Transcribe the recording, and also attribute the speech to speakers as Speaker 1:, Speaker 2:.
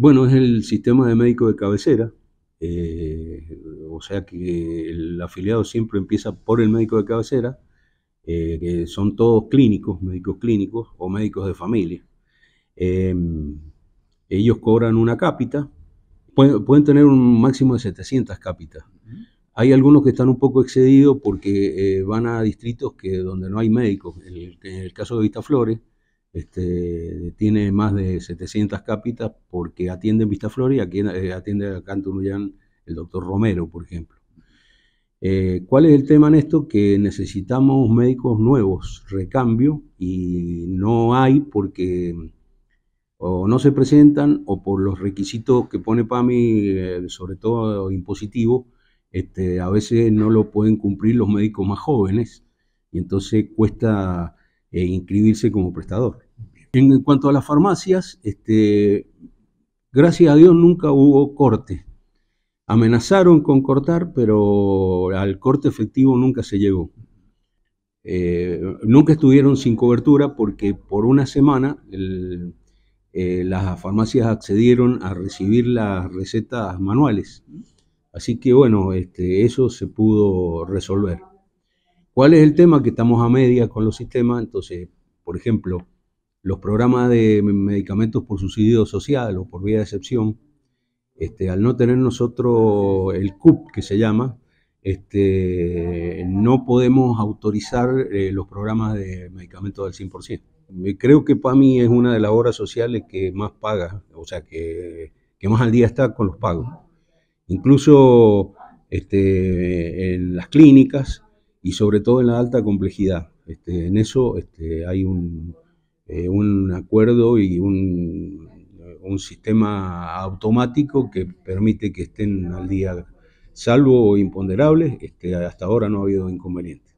Speaker 1: Bueno, es el sistema de médico de cabecera, eh, o sea que el afiliado siempre empieza por el médico de cabecera, eh, que son todos clínicos, médicos clínicos o médicos de familia. Em, ellos cobran una cápita, pueden, tener un máximo de 700 cápitas. Hay algunos que están un poco excedidos porque eh, van a distritos que, donde no hay médicos. En el, caso de Vitaflores. Este, tiene más de 700 cápitas porque atiende en Vistaflor y eh, atiende acá en el doctor Romero, por ejemplo. Eh, ¿Cuál es el tema en esto? Que necesitamos médicos nuevos, recambio, y no hay porque o no se presentan o por los requisitos que pone PAMI, eh, sobre todo impositivo este, a veces no lo pueden cumplir los médicos más jóvenes y entonces cuesta e inscribirse como prestador. En, cuanto a las farmacias, este, gracias a Dios nunca hubo corte. Amenazaron con cortar, pero al corte efectivo nunca se llegó. Eh, nunca estuvieron sin cobertura porque por una semana eh, las farmacias accedieron a recibir las recetas manuales. Así que bueno, este, eso se pudo resolver. ¿Cuál es el tema? Que estamos a media con los sistemas. Entonces, por ejemplo, los programas de medicamentos por subsidio social o por vía de excepción, este, al no tener nosotros el CUP que se llama, este, no podemos autorizar eh, los programas de medicamentos del 100%. Eh, creo que para mí es una de las obras sociales que más paga, o sea, que, más al día está con los pagos. Incluso este, en las clínicas, y sobre todo en la alta complejidad. Este, en eso este, hay eh, un, acuerdo y un, un, sistema automático que permite que estén al día, salvo imponderables, este, hasta ahora no ha habido inconvenientes.